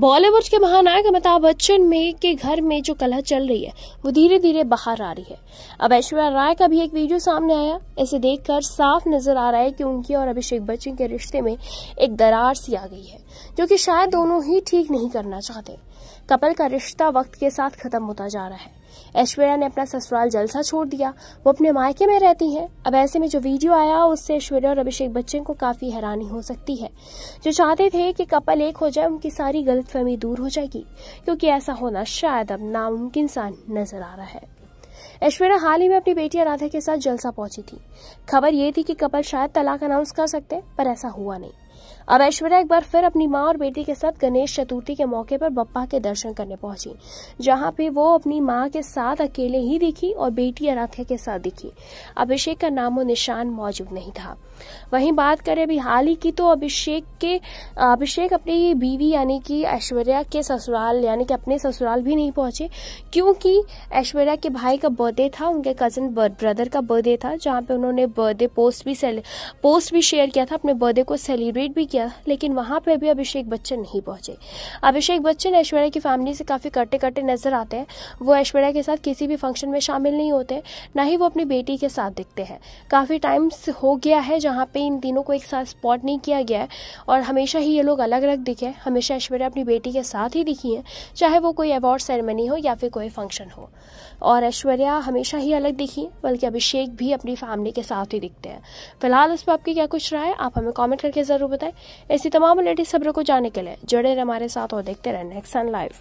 बॉलीवुड के महानायक अमिताभ बच्चन में के घर में जो कलह चल रही है वो धीरे धीरे बाहर आ रही है अब ऐश्वर्या राय का भी एक वीडियो सामने आया इसे देखकर साफ नजर आ रहा है कि उनकी और अभिषेक बच्चन के रिश्ते में एक दरार सी आ गई है जो कि शायद दोनों ही ठीक नहीं करना चाहते कपल का रिश्ता वक्त के साथ खत्म होता जा रहा है ऐश्वर्या ने अपना ससुराल जलसा छोड़ दिया वो अपने मायके में रहती हैं अब ऐसे में जो वीडियो आया उससे ऐश्वर्या और अभिषेक बच्चन को काफी हैरानी हो सकती है जो चाहते थे कि कपल एक हो जाए उनकी सारी गलतफहमी दूर हो जाएगी क्योंकि ऐसा होना शायद अब नामुमकिन सा नजर आ रहा है ऐश्वर्या हाल ही में अपनी बेटी राधा के साथ जलसा पहुंची थी खबर ये थी कि कपल शायद तलाक अनाउंस कर सकते पर ऐसा हुआ नहीं अब ऐश्वर्या एक बार फिर अपनी माँ और बेटी के साथ गणेश चतुर्थी के मौके पर बप्पा के दर्शन करने पहुंची जहां पे वो अपनी माँ के साथ अकेले ही दिखी और बेटी अराध्या के साथ दिखी अभिषेक का नामो निशान मौजूद नहीं था वहीं बात करें अभी हाल ही की तो अभिषेक के अभिषेक अपनी बीवी यानी कि ऐश्वर्या के ससुराल यानी कि अपने ससुराल भी नहीं पहुंचे क्योंकि ऐश्वर्या के भाई का बर्थडे था उनके कजन ब्रदर का बर्थडे था जहाँ पे उन्होंने बर्थडे पोस्ट भी पोस्ट भी शेयर किया था अपने बर्थडे को सेलिब्रेट ट्वीट भी किया लेकिन वहां पर भी अभिषेक बच्चन नहीं पहुंचे अभिषेक बच्चन ऐश्वर्या की फैमिली से काफी कटे कटे नजर आते हैं वो ऐश्वर्या के साथ किसी भी फंक्शन में शामिल नहीं होते ना ही वो अपनी बेटी के साथ दिखते हैं काफी टाइम हो गया है जहाँ पे इन तीनों को एक साथ स्पॉट नहीं किया गया है और हमेशा ही ये लोग अलग अलग दिखे हमेशा ऐश्वर्या अपनी बेटी के साथ ही दिखी है चाहे वो कोई अवार्ड सेरेमनी हो या फिर कोई फंक्शन हो और ऐश्वर्या हमेशा ही अलग दिखी बल्कि अभिषेक भी अपनी फैमिली के साथ ही दिखते हैं फिलहाल इस पर आपकी क्या कुछ राय आप हमें कॉमेंट करके जरूर होता है ऐसी तमाम लेटेस्ट खबरों को जानने के लिए जुड़े रहे हमारे साथ और देखते रहे नेक्स्ट सन लाइव